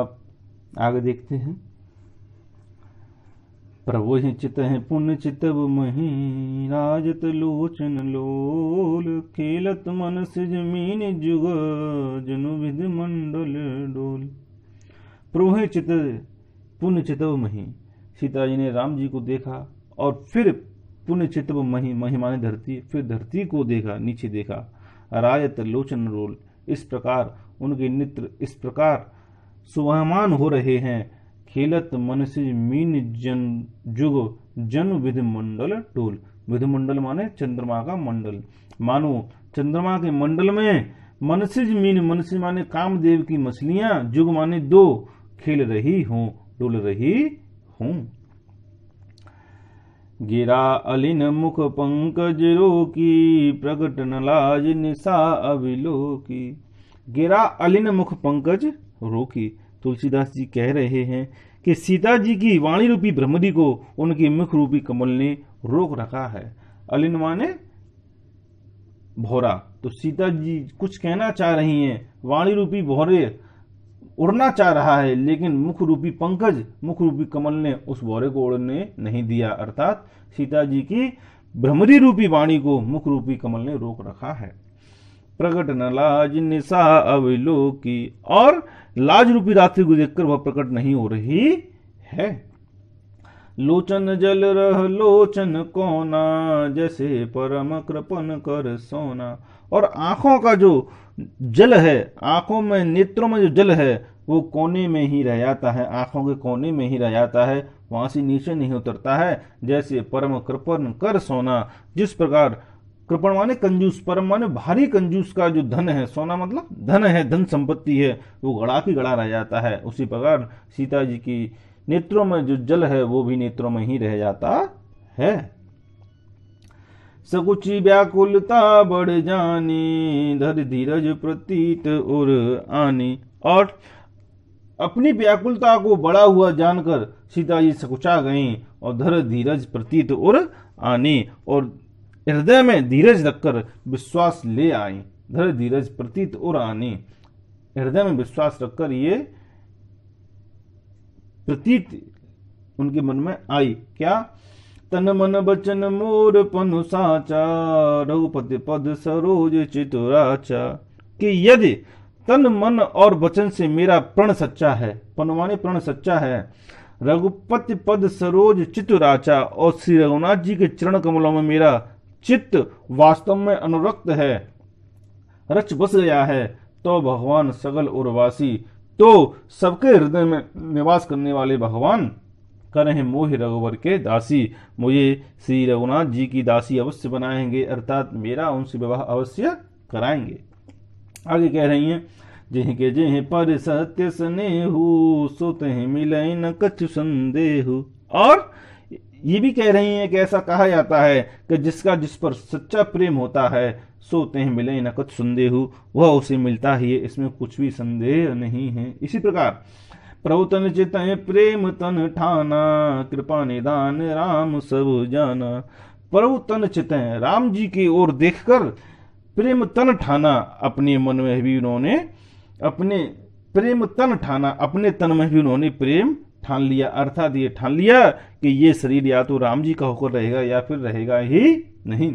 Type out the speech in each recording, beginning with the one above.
अब आगे देखते हैं प्रभु ही चित है पुण्य चित राजत लोचन लोल खेलत मन से जमीन जुग जनु विधि मंडल डोल प्रभु ही चित पुण्य चितब मही सीता जी ने राम जी को देखा और फिर पुण्य चितव मही महिमा ने धरती फिर धरती को देखा नीचे देखा राजत लोचन रोल इस प्रकार उनके नित्र इस प्रकार सुहमान हो रहे हैं खेलत मन से मीन जन जुग जन विध मंडल टोल विध मंडल माने चंद्रमा का मंडल मानो चंद्रमा के मंडल में मनसिज मीन मनसिज माने कामदेव की मछलियां जुग माने दो खेल रही हों डुल रही हों गिरा अलिन मुख पंकज रोकी प्रकट नलाज निशा अभिलोकी गिरा अलिन मुख पंकज रोकी तुलसीदास जी कह रहे हैं कि सीता जी की वाणी रूपी भ्रमरी को उनके मुख रूपी कमल ने रोक रखा है अलिन माने भौरा तो सीता जी कुछ कहना चाह रही हैं वाणी रूपी भोरे उड़ना चाह रहा है लेकिन मुख रूपी पंकज मुख रूपी कमल ने उस भौरे को उड़ने नहीं दिया अर्थात सीता जी की भ्रमरी रूपी वाणी को मुख रूपी कमल ने रोक रखा है प्रकट न लाज निशा अविलोकी और लाज रूपी रात्रि को देखकर वह प्रकट नहीं हो रही है लोचन जल रह लोचन कोना जैसे परम कृपन कर सोना और आंखों का जो जल है आंखों में नेत्रों में जो जल है वो कोने में ही रह जाता है आंखों के कोने में ही रह जाता है वहां से नीचे नहीं उतरता है जैसे परम कृपन कर सोना जिस प्रकार कृपण माने कंजूस परम माने भारी कंजूस का जो धन है सोना मतलब धन है धन संपत्ति है वो गड़ा की गड़ा रह जाता है उसी प्रकार सीता जी की नेत्रों में जो जल है वो भी नेत्रों में ही रह जाता है सकुची व्याकुलता बढ़ जानी धर धीरज प्रतीत और आनी और अपनी व्याकुलता को बड़ा हुआ जानकर सीता जी सकुचा गई और धर धीरज प्रतीत और आनी और हृदय में धीरज रखकर विश्वास ले आए धर धीरज प्रतीत और आने हृदय में विश्वास रखकर ये प्रतीत उनके मन में आई क्या तन मन बचन मोर पनु साचा रघुपति पद सरोज चितुराचा कि यदि तन मन और वचन से मेरा प्रण सच्चा है पनवाने प्रण सच्चा है रघुपति पद सरोज चितुराचा और श्री रघुनाथ जी के चरण कमलों में मेरा चित्त वास्तव में अनुरक्त है रच बस गया है तो भगवान सगल उर्वासी तो सबके हृदय में निवास करने वाले भगवान करें मोह रघुवर के दासी मुझे श्री रघुनाथ जी की दासी अवश्य बनाएंगे अर्थात मेरा उनसे विवाह अवश्य कराएंगे आगे कह रही हैं जिह जिह पर सत्य स्नेहू सुत मिले न कछ संदेह और ये भी कह रही हैं कि ऐसा कहा जाता है कि जिसका जिस पर सच्चा प्रेम होता है सोते हैं मिले नकद संदेह वह उसे मिलता ही है इसमें कुछ भी संदेह नहीं है इसी प्रकार प्रवतन चित प्रेम तन ठाना कृपा निदान राम सब जाना प्रवतन चित राम जी की ओर देखकर प्रेम तन ठाना अपने मन में भी उन्होंने अपने प्रेम तन ठाना अपने तन में भी उन्होंने प्रेम ठान लिया अर्थात ये ठान लिया कि ये शरीर या तो राम जी का होकर रहेगा या फिर रहेगा ही नहीं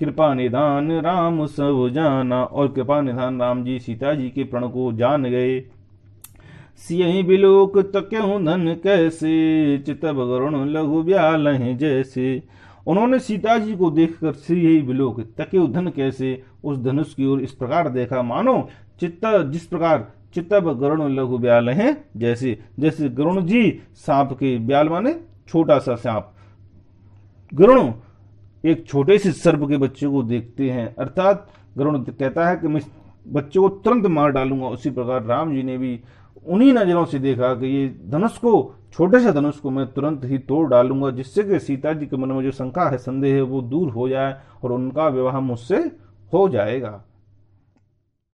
कृपा निधान राम सब जाना और कृपा निधान राम जी सीता जी के प्रण को जान गए सियही बिलोक तक्यू धन कैसे चित गरुण लघु ब्याल जैसे उन्होंने सीता जी को देखकर सियही बिलोक तके धन कैसे उस धनुष की ओर इस प्रकार देखा मानो चित्त जिस प्रकार चितब गरुण लघु ब्याल है जैसे जैसे गरुण जी सांप के ब्याल माने छोटा सा सांप गरुण एक छोटे से सर्प के बच्चे को देखते हैं अर्थात गरुण कहता है कि मैं बच्चे को तुरंत मार डालूंगा उसी प्रकार राम जी ने भी उन्हीं नजरों से देखा कि ये धनुष को छोटे से धनुष को मैं तुरंत ही तोड़ डालूंगा जिससे कि सीता जी के मन में जो शंका है संदेह है वो दूर हो जाए और उनका विवाह मुझसे हो जाएगा